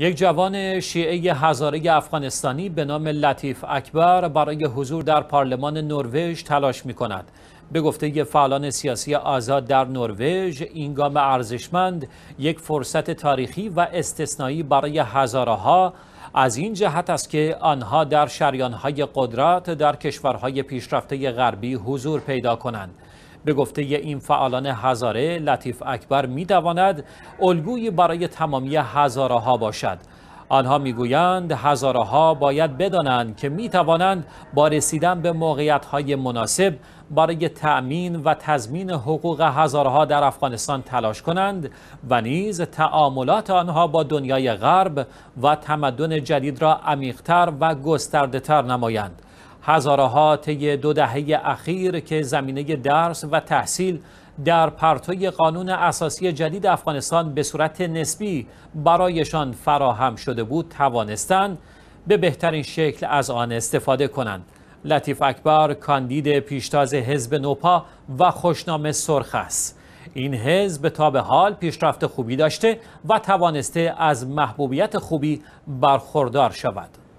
یک جوان شیعه هزاره افغانستانی به نام لطیف اکبر برای حضور در پارلمان نروژ تلاش می کند. به گفته فعالان سیاسی آزاد در نروژ این گام ارزشمند یک فرصت تاریخی و استثنایی برای هزاره ها از این جهت است که آنها در شریانهای قدرت در کشورهای پیشرفته غربی حضور پیدا کنند. به گفته این فعالان هزاره لطیف اکبر میدواند الگویی برای تمامی هزاره ها باشد آنها میگویند هزاره ها باید بدانند که می توانند با رسیدن به موقعیت های مناسب برای تأمین و تضمین حقوق هزارها در افغانستان تلاش کنند و نیز تعاملات آنها با دنیای غرب و تمدن جدید را عمیقتر و گستردهتر نمایند هزاره ها طی دو دهه اخیر که زمینه درس و تحصیل در پرتوی قانون اساسی جدید افغانستان به صورت نسبی برایشان فراهم شده بود توانستند به بهترین شکل از آن استفاده کنند لطیف اکبر کاندید پیشتاز حزب نوپا و خوشنامه سرخ است این حزب تا به حال پیشرفت خوبی داشته و توانسته از محبوبیت خوبی برخوردار شود